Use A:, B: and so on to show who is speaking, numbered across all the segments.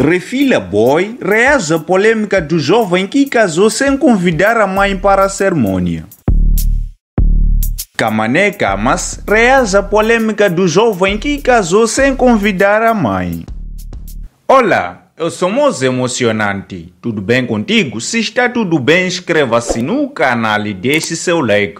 A: Refila Boy reage à polêmica do jovem que casou sem convidar a mãe para a cerimônia. Kamané Kamas reage à polêmica do jovem que casou sem convidar a mãe. Olá, eu sou Moze Emocionante. Tudo bem contigo? Se está tudo bem, inscreva-se no canal e deixe seu like.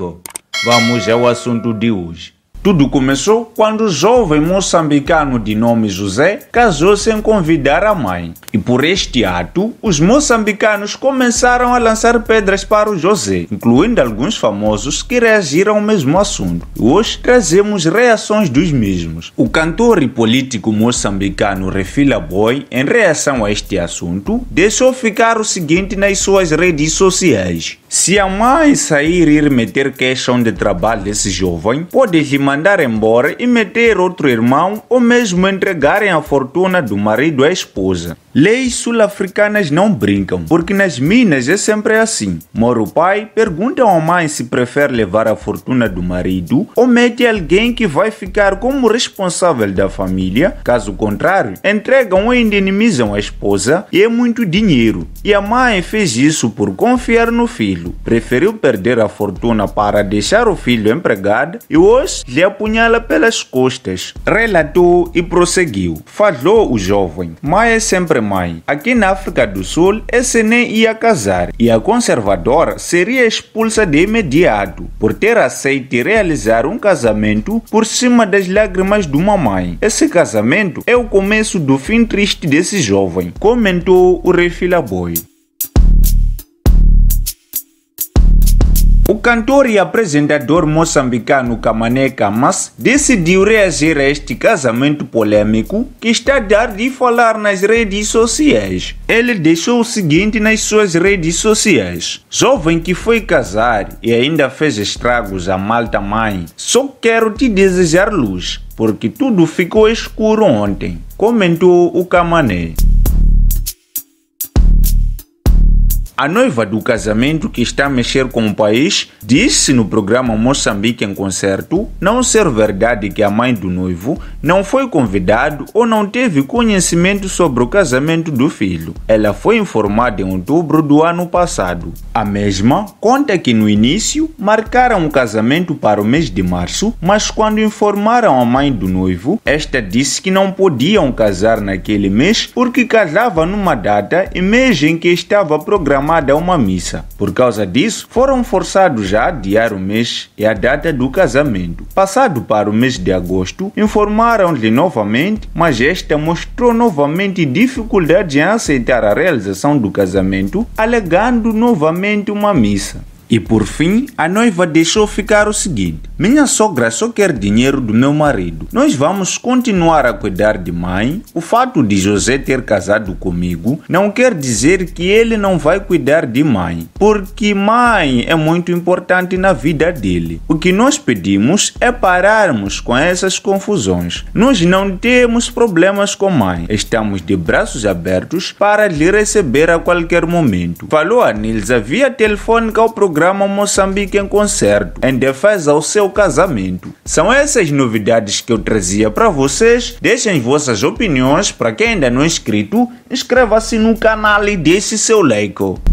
A: Vamos ao assunto de hoje. Tudo começou quando o jovem moçambicano de nome José casou sem convidar a mãe. E por este ato, os moçambicanos começaram a lançar pedras para o José, incluindo alguns famosos que reagiram ao mesmo assunto. Hoje trazemos reações dos mesmos. O cantor e político moçambicano Refila Boy, em reação a este assunto, deixou ficar o seguinte nas suas redes sociais. Se a mãe sair e ir meter queixa de trabalho desse jovem, pode lhe mandar embora e meter outro irmão ou mesmo entregarem a fortuna do marido à esposa. Leis sul-africanas não brincam, porque nas minas é sempre assim. Mora o pai, pergunta à mãe se prefere levar a fortuna do marido ou mete alguém que vai ficar como responsável da família. Caso contrário, entregam ou indenimizam a esposa e é muito dinheiro. E a mãe fez isso por confiar no filho filho, preferiu perder a fortuna para deixar o filho empregado e hoje lhe apunhala pelas costas. Relatou e prosseguiu. Falou o jovem: Mãe é sempre mãe. Aqui na África do Sul, esse nem ia casar e a conservadora seria expulsa de imediato por ter aceito realizar um casamento por cima das lágrimas de uma mãe. Esse casamento é o começo do fim triste desse jovem, comentou o Refila Boy. O cantor e apresentador moçambicano Kamané Kamas decidiu reagir a este casamento polêmico que está a dar de falar nas redes sociais. Ele deixou o seguinte nas suas redes sociais: Jovem que foi casar e ainda fez estragos a malta mãe, só quero te desejar luz, porque tudo ficou escuro ontem, comentou o Kamané. A noiva do casamento que está a mexer com o país disse no programa Moçambique em Concerto não ser verdade que a mãe do noivo não foi convidado ou não teve conhecimento sobre o casamento do filho. Ela foi informada em outubro do ano passado. A mesma conta que no início marcaram o casamento para o mês de março, mas quando informaram a mãe do noivo, esta disse que não podiam casar naquele mês porque casava numa data e mês em que estava programado chamada a uma missa. Por causa disso, foram forçados já a adiar o mês e a data do casamento. Passado para o mês de agosto, informaram-lhe novamente, mas esta mostrou novamente dificuldade em aceitar a realização do casamento, alegando novamente uma missa. E por fim, a noiva deixou ficar o seguinte: Minha sogra só quer dinheiro do meu marido. Nós vamos continuar a cuidar de mãe. O fato de José ter casado comigo não quer dizer que ele não vai cuidar de mãe, porque mãe é muito importante na vida dele. O que nós pedimos é pararmos com essas confusões. Nós não temos problemas com mãe. Estamos de braços abertos para lhe receber a qualquer momento. Falou a Nilza via telefônica ao programa programa Moçambique em Concerto, em defesa ao seu casamento. São essas novidades que eu trazia para vocês. Deixem vossas opiniões. Para quem ainda não é inscrito, inscreva-se no canal e deixe seu like.